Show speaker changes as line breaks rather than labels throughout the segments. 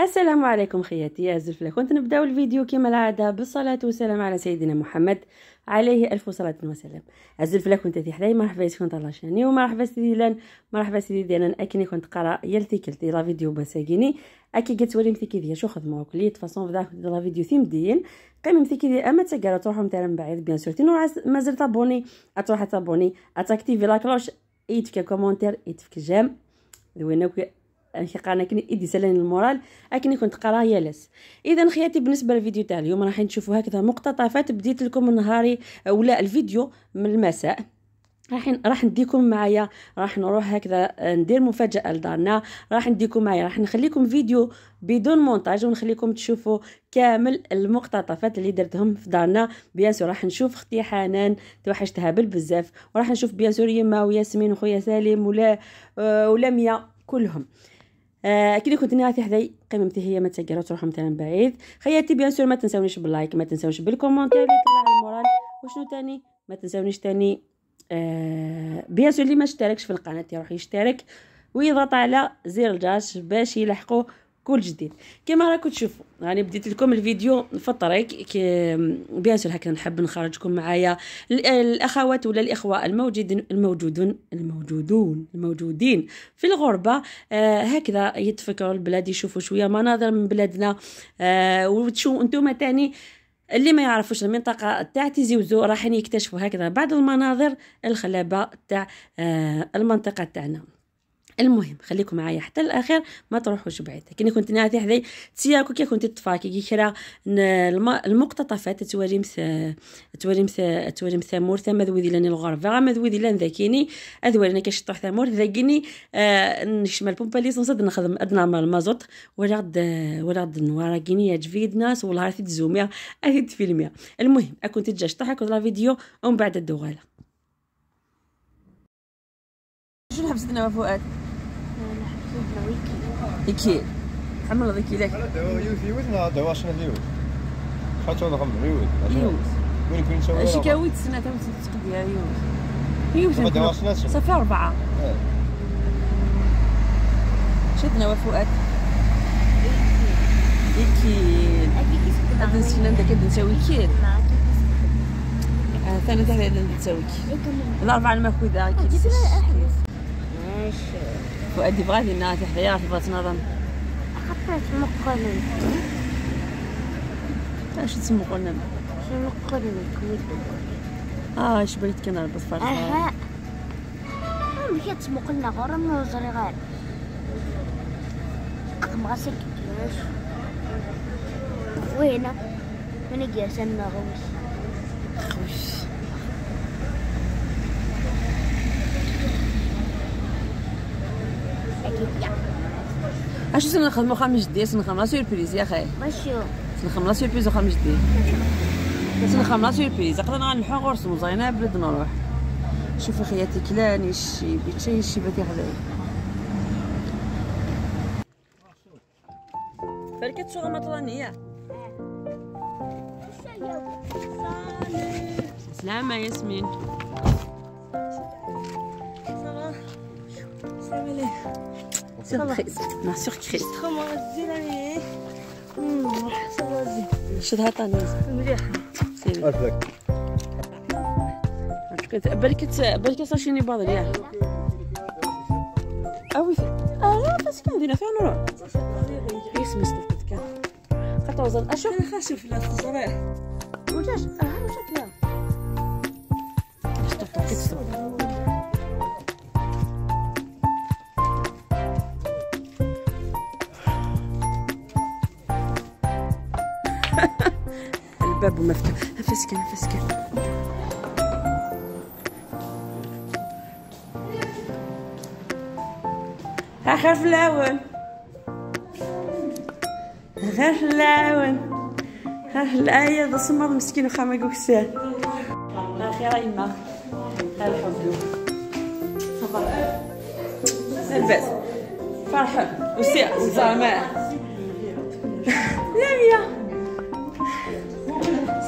السلام عليكم خياتي الزلفله كنت نبداو الفيديو كما العاده بالصلاه والسلام على سيدنا محمد عليه الف صلاه وسلام الزلفله كنت تي حداي مرحبا كنت الله شاني ومرحبا سيدي لان مرحبا سيدي ديالنا اكني كنت قرا يلتي كلتي لا فيديو مساكيني اكي كتوري مثيكي ديال شو خدمه كلي تفاصون فدا لا فيديو ثيم ديال قيم مثيكي ديال اما تقرا تروحوا مثلا بعيد بيان سور تنو مازال تابوني اتروح تابوني اتاكتيفي لا كلوش ايتفك كومونتير ايتفك جام دويناك كي قرانا كني ايدي سلاني المورال اكني كنت قرا لس اذا خياتي بالنسبه للفيديو تاع اليوم راح نشوفوا هكذا مقتطفات بديت لكم نهاري ولا الفيديو من المساء راح راح نديكم معايا راح نروح هكذا آه، ندير مفاجاه لدارنا راح نديكم معايا راح نخليكم فيديو بدون مونتاج ونخليكم تشوفوا كامل المقتطفات اللي درتهم في دارنا بيان سور راح نشوف اختي حنان توحشتها بالبزاف وراح نشوف بيان سور يما وياسمين وخويا سالم ولا آه، ولميا كلهم آه، اكيد كنت نعرف هذي قيمتي هي ما تسكروش تروحوا مثلا بعيد خياتي بيان سور ما تنساونيش باللايك ما تنساونيش بالكومونتير يطلع المورال وشنو تاني ما تنساونيش تاني آه بيان سور اللي ما اشتركش في القناه يروح يشترك ويضغط على زر الجرس باش يلحقوا كل جديد كما راكم تشوفوا راني يعني بديت لكم الفيديو فطري كي بيان سور هكا نحب نخرجكم معايا الاخوات ولا الاخوه الموجودين الموجودون الموجودون الموجودين في الغربه آه هكذا يتفكروا البلاد يشوفوا شويه مناظر من بلادنا آه وتشو انتم تاني اللي ما يعرفوش المنطقة تاع وزو راحين يكتشفوا هكذا بعض المناظر الخلابة تاع آه المنطقة تاعنا المهم خليكم معايا حتى الاخير ما تروحوش بعيد كي كنت ناتي حداي تسياكو كي كنت تفاكي كي كرا المقتطفات تواري مثا تواري مثا تواري مثا مور ثم ذوي لان الغرفه ما ذوي لان ذاكيني كاش كيشطح ثمور ذاكيني آه، نشمل بومبالي صنصد نخدم ادنا مال المازوت ولا غد ولا غد نوارا كيني تفيد ناس والله راثي تزوميا راثي تفيلميا المهم اكون تجا شطح اكون لا فيديو ومن بعد الدوغاله شنو حبستنا فؤاد iki حمل هذيك لك يوثي وزنا دوا شنو اليوث خاطر هذا غمض اليوث اليوث وين يكون تسوي شي كاوي تسنى تا تسقديها يوث يوث صافي أربعة إيه. شدنا وفؤاد يكيل هذا نسينا آه، ندك هذا نساوي كيل ثاني تحت هذا نساوي كيل الأربعة الماكودة كيل عشرة فؤاد بغات انها تحيا في نظام خطرت مقلن اش تسمى قلن شي مقلن اه اش بغيت كان كنهبط فرصه اها مشيت تسمق لنا غور من وزري غير اقم كيفاش وهنا من يجي جالسه نغوص خوش اش سنخدمو خام جدي سنخدم سيربريز يا خي واشو سنخدم سيربريز وخام جدي سنخدم سيربريز قدرنا غنلحو غرس سمو بلد نروح شوف خياتي كلاني شي بيتشي شي بيتي حدايا فركت شغل مطلانية سلامة ياسمين السلام
عليكم سيربريز
تخمر الزين عليه شدها طنز مليحه الفلك بالك بالك ساشيني باضل اه فاش كندير فيها نروح اه شكلها الباب مفتوح نفسك نفسك اخر فلاون غير فلاون غير الآية ذا صمد مسكين وخا ما كوكسان الله خير يما الحب صباح الباس فرحة وسع وزعماء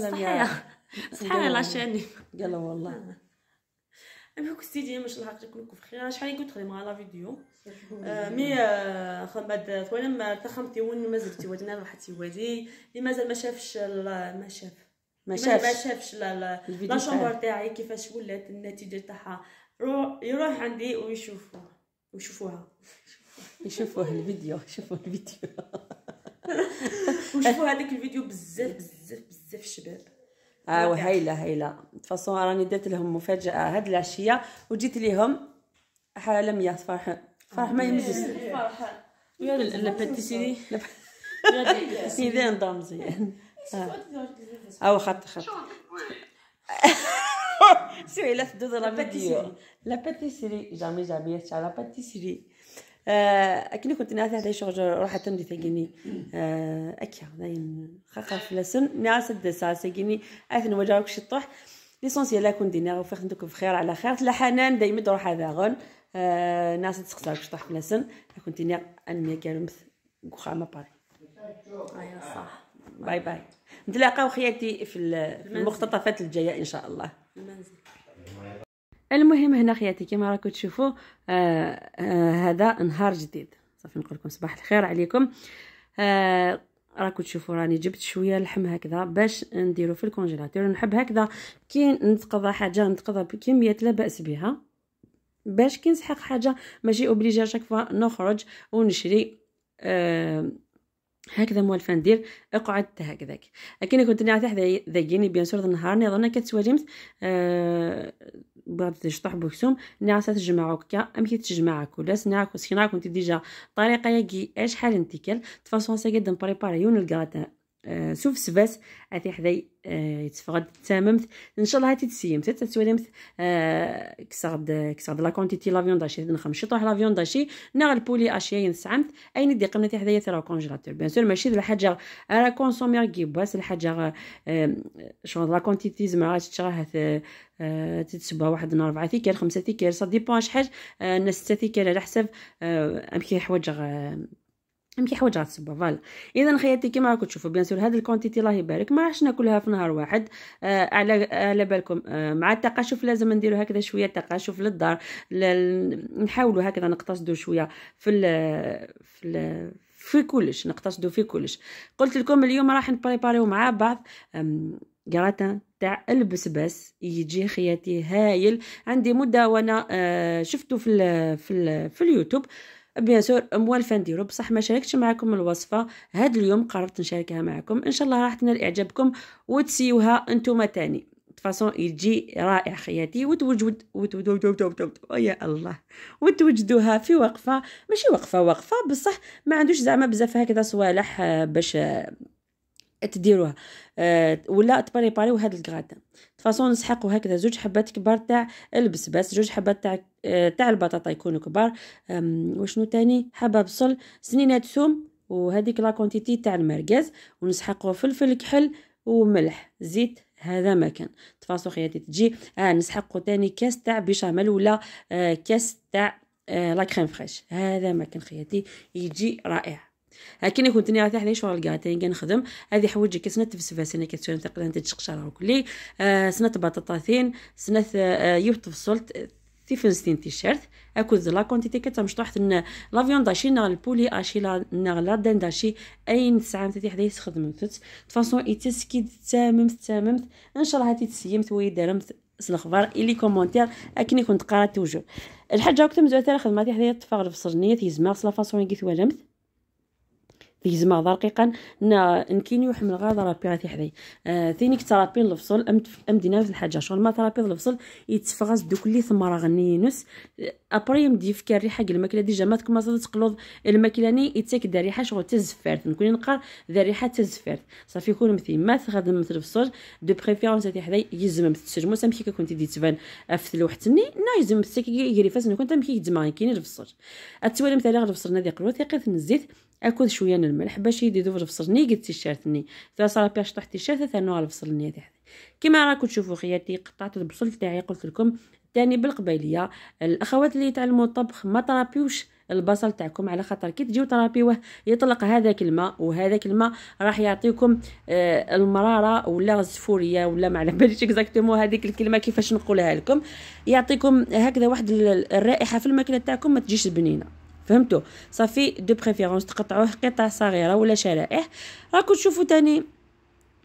سلام يا صحيح شاني يلا والله المهم كنت سيدي مش لحقت نكون بخير شحال قلت مع لا فيديو مي خمد ثوانا ما تخمتي ون مازال تيوادنا راحتي وادي اللي مازال ما شافش ما شاف ما شافش ما شافش لا لا شومبر تاعي كيفاش ولات النتيجه تاعها يروح عندي ويشوفوها ويشوفوها يشوفوا الفيديو شوفوا الفيديو وشوفوا هذاك الفيديو بزاف بزاف بزاف بزاف شباب اه وهيله هايله فاصون راني درت لهم مفاجاه هاد العشيه وجيت ليهم حاله مياه فرح فرح ما يمجس فرح ويا الباتيسيري اذا نظام مزيان آه. او خط خط سوي لا تدوز لا باتيسيري لا باتيسيري جامي جامي تاع لا باتيسيري آه، اكني كنت ناثي هذا الشغل راح تمدي ثقيني آه، اكيا داين خاف لسن ناس سد ساس ثقيني اثن وجاوك شطح ليسونسي لا كون دينا وفي خندوك بخير على خير لا حنان دايما تروح هذا غن آه، ناس تسقساك شطح فلسن كنت دينا اني كلمت ما باري ايوا صح باي باي نتلاقاو خياتي في المقتطفات الجايه ان شاء الله المنزل المهم هنا خياتي كما راكم تشوفوا آه آه هذا نهار جديد صافي نقول لكم صباح الخير عليكم آه راكم تشوفوا راني جبت شويه لحم هكذا باش نديرو في الكونجيلاتور نحب هكذا كي نتقضى حاجه نتقضى بكميه لا باس بها باش كي نسحق حاجه ماشي اوبليجي شاك فوا نخرج ونشري آه هكذا موالفه ندير اقعد هكذاك لكن كنت نعرف ذاكيني بيان سور نهار نظن كتسوى جيمس آه بغات تشطح بوكسوم نعسات تجمعو هكا ام كي تجمع كولاس نعكو سكناكو انت ديجا كي ياكي اشحال انتكل تفاصون سي قد بريباريون الكراتان آه، سوف سباس عتي حداي آه، يتفقد تمامت ان شاء الله عتي تسيمت تتولمت آه، كسغد كسغد لا كونتيتي لا فيون داشي نخمشي طوح لا فيون داشي نا البولي اشياء نسعمت اين دي قمنا تي حدايا ترا كونجيلاتور بيان سور ماشي الحاجه راه كونسومير باس الحاجه شغل لا كونتيتي زعما تشراها تتسبها واحد النهار ربعه ثيكير خمسه ثيكير سا ديبون شحال الناس سته ثيكير على حساب امكي حوايج يمكن حوايج غتصبا فوالا اذا خياتي كما راكم تشوفوا بيان سور هذه الكونتيتي الله يبارك ما عشنا ناكلها في نهار واحد آه على على بالكم آه مع التقاشف لازم نديروا هكذا شويه تقاشف للدار نحاولوا هكذا نقتصدوا شويه في ال في ال في كلش نقتصدوا في كلش قلت لكم اليوم راح نبريباريو مع بعض جراتان تاع البسباس يجي خياتي هايل عندي مده وانا آه شفته في ال في الـ في اليوتيوب بيان سور موا نديرو بصح ما شاركتش معكم الوصفه هاد اليوم قررت نشاركها معكم ان شاء الله راح تنال اعجابكم وتسيوها انتم تاني فاصون يجي رائع خياتي وتوجد وتوجد يا الله وتوجدوها في وقفه ماشي وقفه وقفه بصح ما عندوش زعما بزاف هكذا صوالح آه، باش آه، تديروها آه، ولا تبريباريو هاد الكراتان فاصون نسحقو هكذا زوج حبات كبار تاع البسباس زوج حبات تاع آه، تاع البطاطا يكونوا كبار وشنو تاني حبه بصل سنينه ثوم وهذيك لا كونتيتي تاع المركز ونسحقوه فلفل كحل وملح زيت هذا ما كان تفاصو خياتي تجي اه نسحقو تاني كاس تاع بيشاميل ولا آه كاس تاع آه لا كريم فريش هذا ما كان خياتي يجي رائع هاكين كنت ني راه حدايا شغل كاع تاني كنخدم هذه حوايج كسنة تفسفها سنة كتسوي تقريبا تتشقشر كلي آه، سنة بطاطاتين سنة آه يوت فصلت ستين تيشيرت اكوز لا كونتيتي كتمشطو حتى لا فيون داشي نا البولي اشي لا نا لا دان داشي اين ساعه تي حدا يخدم فت فاصون اي كي تامم تامم ان شاء الله هاتي تسيمت وي درمت الاخبار الي كومونتير اكني كنت قرات توجو الحاجه وقت مزوات خدمتي حدايا الطفاق الفصرنيه تيزما لا فاصون كي ثوالمت يجمع رقيقا نا نكيني وحمل غا ضرابي غادي حداي آه ثينيك ترابي الفصل ام ام دينا الحاجه شغل ما ترابي الفصل يتفغز دوك اللي ثمرا غنينوس ابري آه، يمدي فكر ريحه الماكله ديجا ما تكون مازال تقلوض ني يتاك دا ريحه شغل تزفرت نكون نقار ذا ريحه تزفرت صافي يكون مثي ما تخدم مثل الفصل دو بريفيرونس تاع حداي يزم تسجمو سامحي كنت دي تبان آه، في لوحتني نا يزم تسك يجري فاس نكون تمكي يجمع كاين الفصل التوالم تاع الفصل نادي قلوض ثقيل الزيت اكل شويه من الملح باش يديدو في الفصرني قد تيشيرتني اذا صار طحت طاح تيشيرت ثانوها الفصرني تاعي كما راكم تشوفوا خياتي قطعت البصل تاعي قلت لكم تاني بالقبيليه الاخوات اللي يتعلموا الطبخ ما ترابيوش البصل تاعكم على خاطر كي تجيو ترابيوه يطلق هذا كلمه وهذا كلمه راح يعطيكم آه المراره ولا الزفوريه ولا ما على باليش اكزاكتومون هذيك الكلمه كيفاش نقولها لكم يعطيكم هكذا واحد الرائحه في الماكله تاعكم ما تجيش بنينه فهمتوا صافي دو بريفيرونس تقطعوه قطع صغيره ولا شرائح راكم تشوفوا تاني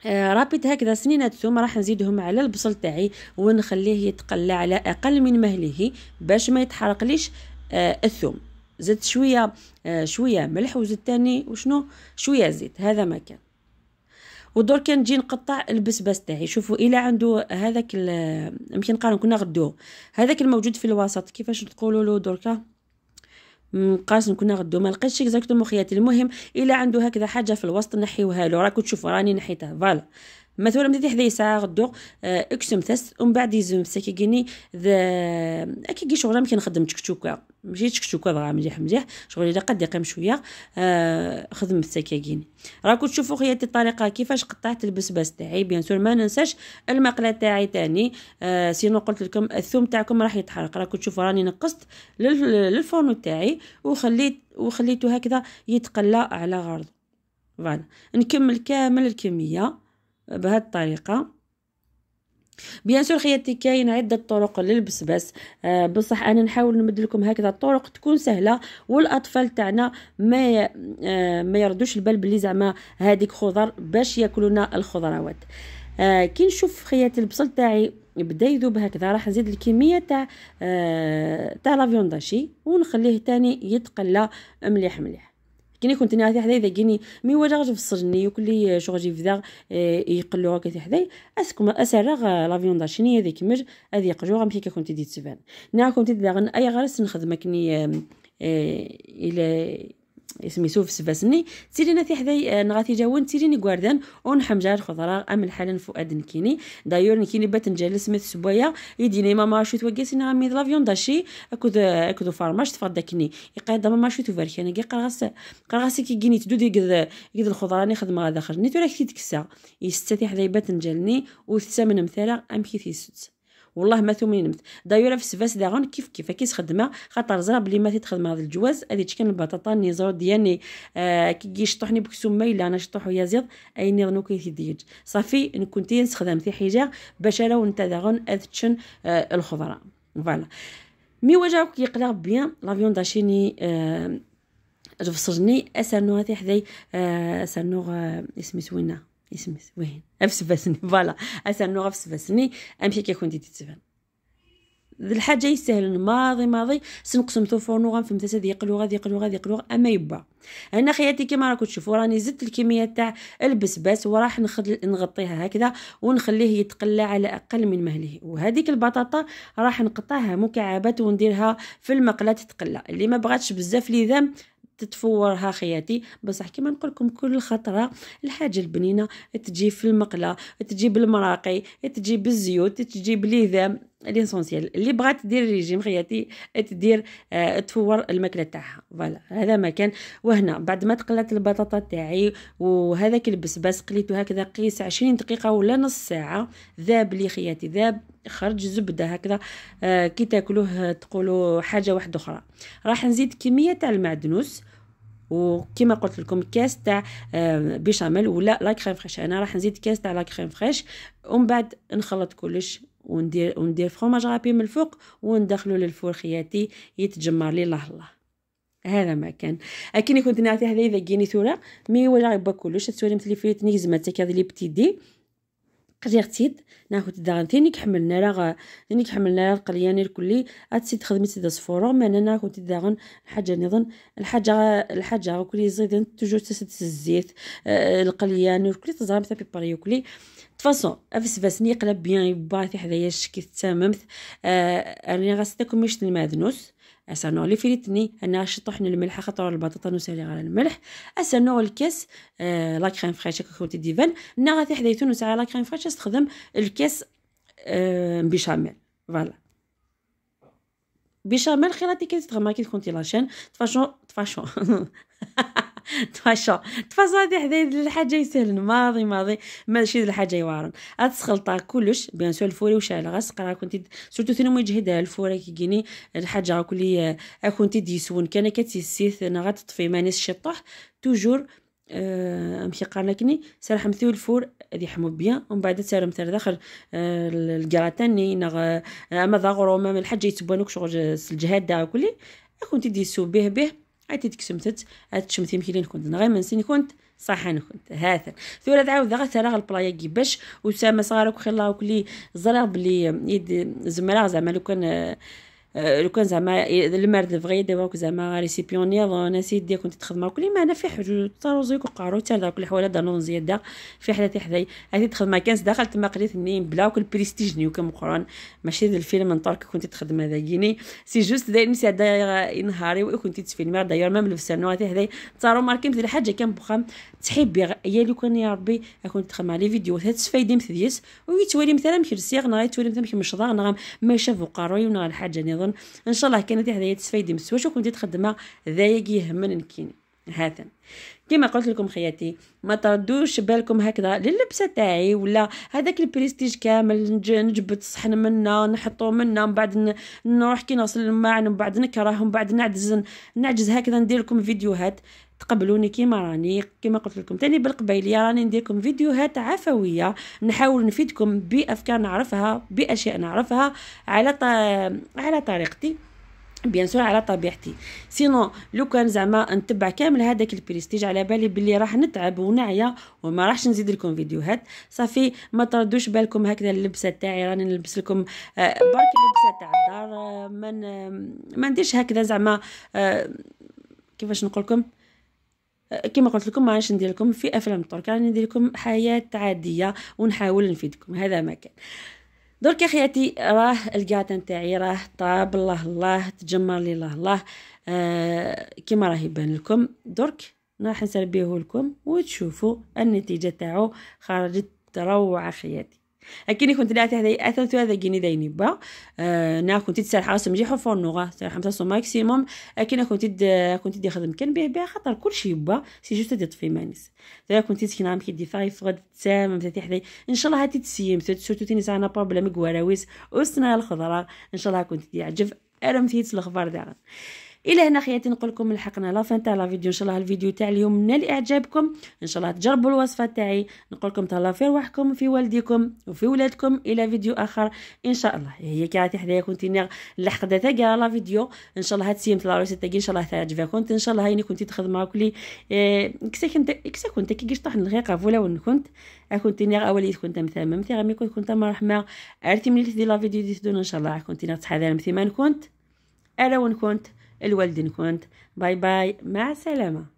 آه، رابط هكذا سنينات ثم راح نزيدهم على البصل تاعي ونخليه يتقلى على اقل من مهله باش ما يتحرق ليش آه الثوم زدت شويه آه شويه ملح وزدت تاني وشنو شويه زيت هذا ما كان ودور كان نجي نقطع البسباس تاعي شوفوا الى عنده هذاك آه، يمكن قالوا كنا غدوه هذاك الموجود في الوسط كيفاش تقولوا له دركا مقاس كنا غدو ما لقيتش اكزاكتو خياتي المهم الا عنده هكذا حاجه في الوسط نحيوها له راكم تشوفوا راني نحيتها فوالا مثلا متي حديثة غدو آه، اكسم ثس ومن بعد يزم ساكيكيني ذا كي شغل يمكن نخدم تشكتوكا ماشي تشكتوكا بغا مليح مليح شغل الا قد يقيم شويه آه خدم السكاكيني راكو تشوفوا خياتي الطريقه كيفاش قطعت البسباس تاعي بيان سور ما ننساش المقله تاعي تاني آه سينو قلت لكم الثوم تاعكم راح يتحرق راكو تشوفوا راني نقصت للفرن تاعي وخليت وخليته هكذا يتقلى على غرض فوالا نكمل كامل الكميه بهذه الطريقه بيان سور خياتي كاين عده طرق للبسباس آه بصح انا نحاول نمد لكم هكذا طرق تكون سهله والاطفال تاعنا ما آه ما يردوش البال بلي زعما هذيك خضر باش ياكلونا الخضروات آه كي نشوف خياتي البصل تاعي بدا يذوب هكذا راح نزيد الكميه تاع آه تاع لافيونداشي ونخليه تاني يتقلى مليح مليح كني كنت انا غادي حدايا كني مي ولا في يفصلني وكلي شغل جيفدا إيه، يقلو هكا حدايا اسكم اسرغ لافيون داشيني هذيك مج هذه قجو غنمشي كنت دي تسبان نا كنت دي غن اي غرس نخدم كني الى إيه، اسمي في سفاسني تيرينا في حذاي آه، نغاتي جاون تيريني غواردان حمجار خضراء ام الحال فؤاد نكيني دايور نكيني بات نجلس مث سبويا يديني ماما شوت وكاسينا غامي لافيون داشي اكود اكود فارماش تفضكني يقاد ماما شوت وفركانا كي قرغس قرغس كي كيني تدو دي قد قد الخضراء ني خدمه هذا خرجني توراك تكسا يستاتي حذاي بات نجلني وثمن مثالا ام كي تيسوت والله ما ثومين نمت دايورا في سفاس داغون كيف كيف كيس خدمه خاطر زرا بلي ما تخدم هذا الجواز هذه تشكن البطاطا ني زور ديالي آه كي يشطحني بكسوم الا انا شطحو يا زيد اي ني نو كي ديج صافي كنت نستخدم في حاجه باش لو نتا داغون اذتشن آه الخضره فوالا مي واجهك يقلق بيان لافيون داشيني آه جبصرني اسانو هاتي حداي آه، اسانو آه، اسمي سوينا اسمس وين افسفسني فوالا اسنو غفسفسني امشي كيكون ديتي ذي الحاجه يستاهل ماضي ماضي سنقسم طوفونو غنفهم ذي ديقلو ذي يقلو ذي يقلو اما يبا انا خياتي كيما راكم تشوفو راني زدت الكميه تاع البسباس وراح نخل... نغطيها هكذا ونخليه يتقلى على اقل من مهله وهذيك البطاطا راح نقطعها مكعبات ونديرها في المقلاة تتقلى اللي ما بغاتش بزاف ليذام تتفورها خياتي بصح كيما نقول لكم كل خطره الحاجه البنينه تجي في المقله تجي بالمراقي تجي بالزيوت تجي بالليذام ليسونسيال اللي بغات دير ريجيم خياتي تدير آه تفور الماكله تاعها فوالا هذا مكان وهنا بعد ما تقلات البطاطا تاعي وهذاك البسباس قليته هكذا قيس عشرين دقيقه ولا نص ساعه ذاب لي خياتي ذاب خرج زبده هكذا آه كي تاكلوه تقولوا حاجه واحده اخرى راح نزيد كميه تاع المعدنوس وكما قلت لكم كاس تاع آه، بيشاميل ولا لا كريم فريش انا راح نزيد كاس تاع لا كريم فريش ومن بعد نخلط كلش وندير وندير فرماج غابي من الفوق وندخلو للفور خياتي يتجمر لي الله الله هذا ما كان اكني كنت نعطي هذا اذا جيني ثوره مي ولا غيبا كلش تسوري مثلي فيتني زعما تاك هذا لي بتي دي قجيرتيد ناخد دان تيني كحملنا راه تيني كحملنا راه القلياني الكلي اتسيد خدمي تيدا صفورو ما انا ناخذ داغن الحاجه نظن الحاجه الحاجه وكلي زيد تجو تسد الزيت آه، القلياني الكلي تزرام تابي باريو كلي تفاصون افس ني قلب بيان بارتي حدايا الشكي تمامت راني غاستكم مشت المادنوس اسانو لي فريتني انا شطحن الملح خاطر البطاطا نسالي على الملح اسانو الكاس لا كريم فريش كوتي ديفان انا غادي حدايا تونس على لا كريم فريش استخدم الكاس آه بيشاميل فوالا بيشاميل خيراتي كي تغمركي تكونتي لاشين تفاشون تفاشون تفشا تفشا هذه حدا الحاجه يسهل ماضي ماضي ماشي الحاجه يوارن اتسخلطا كلش بيان سو الفوري وشعل غسق راه كنتي سورتو ثاني مجهده الفوري كيجيني الحاجه كلي آه، كنتي ديسون كان كتسيث انا غتطفي مانيس شطوح توجور آه، امشي قرنكني سرح مثيو الفور ذي حمو بيان ومن بعد تسرم تر داخل آه، الجراتاني نغ اما ضغرو ما من الحاجه يتبانوك شغل الجهاد دا كلي كنتي ديسو به به عاد تكسمتت شمتت عاد تشمتي يمكن كنت غير منسين كنت صح انا كنت هاثر ثورة عاود غثر غا البلايا كيباش وسام صغار وكخي الله وكلي زرا بلي يد زمرا زعما لو كان لو كان زعما المرد الفغي دابا زعما ريسيبيونير ناس يديا كنت تخدم كل ما انا في حاجه طاروزي وقعرو تاع داك الحواله دانون زياده في حدا حداي هادي تخدم كانت دخلت ما قريت منين بلا وكل بريستيج نيو كم قران ماشي ديال الفيلم نطور كنت تخدم هذا كيني سي جوست داير نسي داير نهاري وكنت تفيلمي داير مام نو هادي حداي تارو ماركي مثل حاجه كان بخام تحب يا لو كان يا ربي كنت تخدم على فيديو هاد تفايدي مثل ديس ويتولي مثلا مشي رسيغ نغيتولي مثلا مشي مشضاغ نغام ما شاف وقاروي ونغا الحاجه نظام ايضا ان شاء الله كانت هذه تستفيدي من السوا كنتي تخدمها ذايا يهمن نكيني هذا كما قلت لكم خياتي ما تردوش بالكم هكذا للبسه تاعي ولا هذاك البريستيج كامل نجبد الصحن منا نحطو منا من بعد نروح كي نوصل الماعن من بعد نكره من بعد نعجز نعجز هكذا ندير لكم فيديوهات تقبلوني كيما راني كيما قلت لكم تاني بالقبيليه راني لكم فيديوهات عفويه نحاول نفيدكم بافكار نعرفها باشياء نعرفها على ط... على طريقتي بيان سور على طبيعتي سينو لو كان زعما نتبع كامل هذاك البريستيج على بالي بلي راح نتعب ونعيا وما راحش نزيد لكم فيديوهات صافي ما تردوش بالكم هكذا اللبسه تاعي راني نلبس لكم آه، برك اللبسه تاع الدار آه، ما ما نديرش هكذا زعما آه، كيفاش نقول لكم كما قلت لكم ما عادش ندير لكم في افلام ترك راني ندير لكم حياه عاديه ونحاول نفيدكم هذا ما كان درك خياتي راه الكاتا نتاعي راه طاب الله الله تجمر لي الله الله آه كيما راه يبان لكم درك راح نسربيه لكم وتشوفوا النتيجه تاعو خرجت روعه خياتي اكيني كنت لا تهدي اثوت هذا جيني ديني با آه نا نعم، كنت تسال حاس مجي حفر نوغا تسال خمسة سو ماكسيموم اكيني كنت د... كنت دي خدم كان بيه بيه خاطر كلشي با سي جوست دي طفي مانيس تاع كنت تكنا عم كي فاي فغد تام تاع تحدي ان شاء الله هاتي تسيم سورتو تيني زعنا بروبليم كواراويس أسنا الخضره ان شاء الله كنت دي عجب ارم فيت الخبر داغن الى هنا خياتي نقول لكم لحقنا لا فان تاع لا فيديو ان شاء الله الفيديو تاع اليوم نال اعجابكم ان شاء الله تجربوا الوصفه تاعي نقول لكم تهلاو في رواحكم في والديكم وفي ولادكم الى فيديو اخر ان شاء الله هي كاتي حدايا كنت لحقت تاع لا فيديو ان شاء الله هاد سيمت لا روسيت ان شاء الله تعجبها كنت ان شاء الله هيني كنت تخدم لي آه، كسا كنت كسا كنت كي طحن الغيقه فولا وين كنت أه كنت نيغ اولي كنت مثامم تي غامي كنت كنت مرحمه عرفتي ملي تدي لا فيديو دي ان شاء الله كنت تحاذر مثيما كنت انا ون كنت الوالدين كنت باي باي مع السلامه